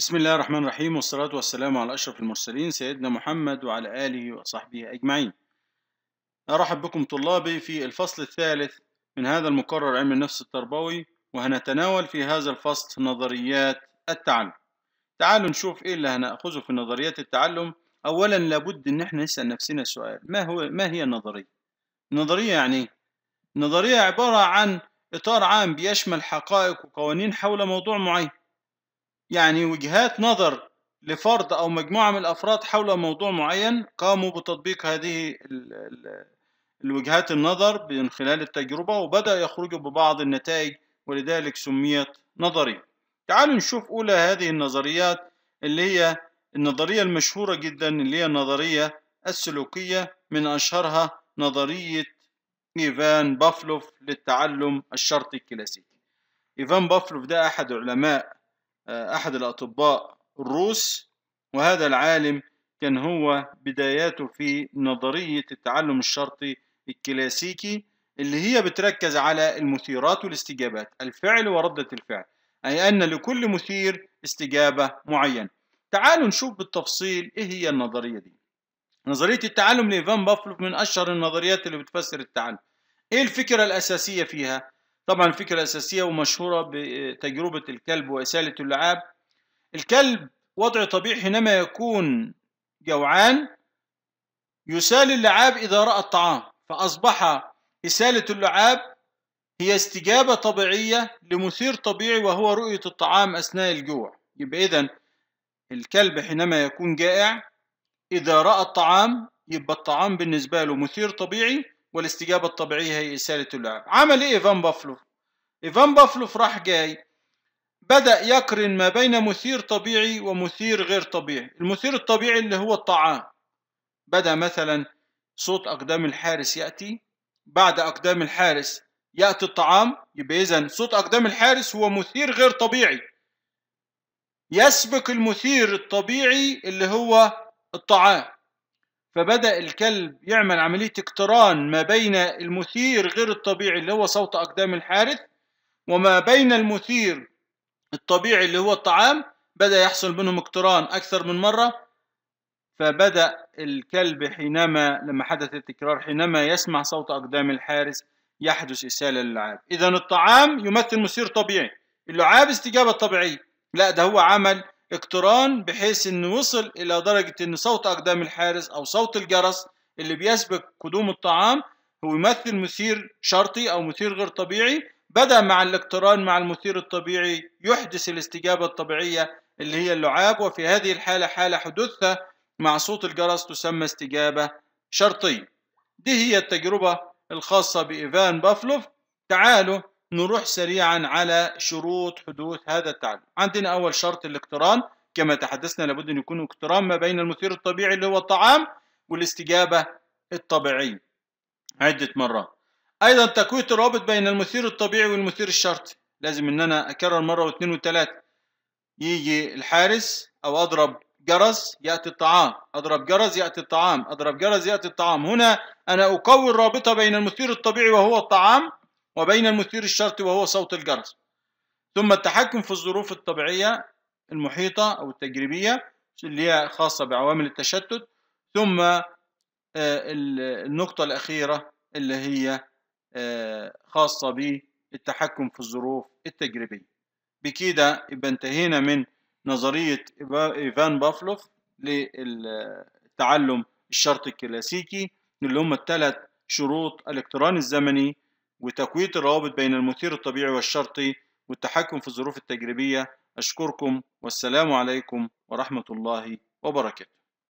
بسم الله الرحمن الرحيم والصلاة والسلام على أشرف المرسلين سيدنا محمد وعلى آله وصحبه أجمعين أرحب بكم طلابي في الفصل الثالث من هذا المقرر علم النفس التربوي وهنتناول في هذا الفصل نظريات التعلم تعالوا نشوف إيه اللي هنأخذه في نظريات التعلم أولا لابد إن احنا نسأل نفسنا سؤال ما هو ما هي النظرية؟ النظرية يعني إيه؟ النظرية عبارة عن إطار عام بيشمل حقائق وقوانين حول موضوع معين يعني وجهات نظر لفرد أو مجموعة من الأفراد حول موضوع معين قاموا بتطبيق هذه الوجهات النظر من خلال التجربة وبدأ يخرجوا ببعض النتائج ولذلك سميت نظرية تعالوا نشوف أولى هذه النظريات اللي هي النظرية المشهورة جدا اللي هي النظرية السلوكية من أشهرها نظرية إيفان بافلوف للتعلم الشرطي الكلاسيكي إيفان بافلوف ده أحد علماء آه، أحد الأطباء الروس وهذا العالم كان هو بداياته في نظرية التعلم الشرطي الكلاسيكي اللي هي بتركز على المثيرات والاستجابات الفعل وردة الفعل أي أن لكل مثير استجابة معينة تعالوا نشوف بالتفصيل إيه هي النظرية دي نظرية التعلم لإيفان بافلوف من أشهر النظريات اللي بتفسر التعلم إيه الفكرة الأساسية فيها؟ طبعا الفكرة أساسية ومشهورة بتجربة الكلب وإسالة اللعاب الكلب وضع طبيعي حينما يكون جوعان يسال اللعاب إذا رأى الطعام فأصبح إسالة اللعاب هي استجابة طبيعية لمثير طبيعي وهو رؤية الطعام أثناء الجوع يبقى إذا الكلب حينما يكون جائع إذا رأى الطعام يبقى الطعام بالنسبة له مثير طبيعي والاستجابة الطبيعية هي إسالة اللعب عمل إيه إيفان بافلوف؟ إيفان بافلوف راح جاي بدأ يقرن ما بين مثير طبيعي ومثير غير طبيعي المثير الطبيعي اللي هو الطعام بدأ مثلا صوت أقدام الحارس يأتي بعد أقدام الحارس يأتي الطعام يبقى إذا صوت أقدام الحارس هو مثير غير طبيعي يسبق المثير الطبيعي اللي هو الطعام فبدأ الكلب يعمل عملية اقتران ما بين المثير غير الطبيعي اللي هو صوت أقدام الحارس وما بين المثير الطبيعي اللي هو الطعام بدأ يحصل بينهم اقتران أكثر من مرة فبدأ الكلب حينما لما حدث التكرار حينما يسمع صوت أقدام الحارس يحدث إسهال للعاب إذا الطعام يمثل مثير طبيعي اللعاب استجابة طبيعية لا ده هو عمل اقتران بحيث انه وصل الى درجة ان صوت اقدام الحارس او صوت الجرس اللي بيسبق قدوم الطعام هو يمثل مثير شرطي او مثير غير طبيعي بدأ مع الاقتران مع المثير الطبيعي يحدث الاستجابة الطبيعية اللي هي اللعاب وفي هذه الحالة حالة حدوثها مع صوت الجرس تسمى استجابة شرطية دي هي التجربة الخاصة بإيفان بافلوف تعالوا نروح سريعا على شروط حدوث هذا التعدد عندنا أول شرط الاقتران كما تحدثنا لابد أن يكون اقتران ما بين المثير الطبيعي اللي هو الطعام والاستجابة الطبيعية عدة مرات أيضا تقوية الرابط بين المثير الطبيعي والمثير الشرطي لازم إن أنا أكرر مرة واثنين وثلاثة يجي الحارس أو أضرب جرس يأتي الطعام أضرب جرس يأتي الطعام أضرب جرس يأتي الطعام هنا أنا أقوي الرابطة بين المثير الطبيعي وهو الطعام وبين المثير الشرطي وهو صوت الجرس ثم التحكم في الظروف الطبيعية المحيطة أو التجريبية اللي هي خاصة بعوامل التشتت ثم آه، النقطة الأخيرة اللي هي آه، خاصة بالتحكم في الظروف التجريبية بكده يبقى انتهينا من نظرية إيفان بافلوف للتعلم الشرط الكلاسيكي اللي هم الثلاث شروط الاقتران الزمني وتقوية الروابط بين المثير الطبيعي والشرطي والتحكم في الظروف التجريبية أشكركم والسلام عليكم ورحمة الله وبركاته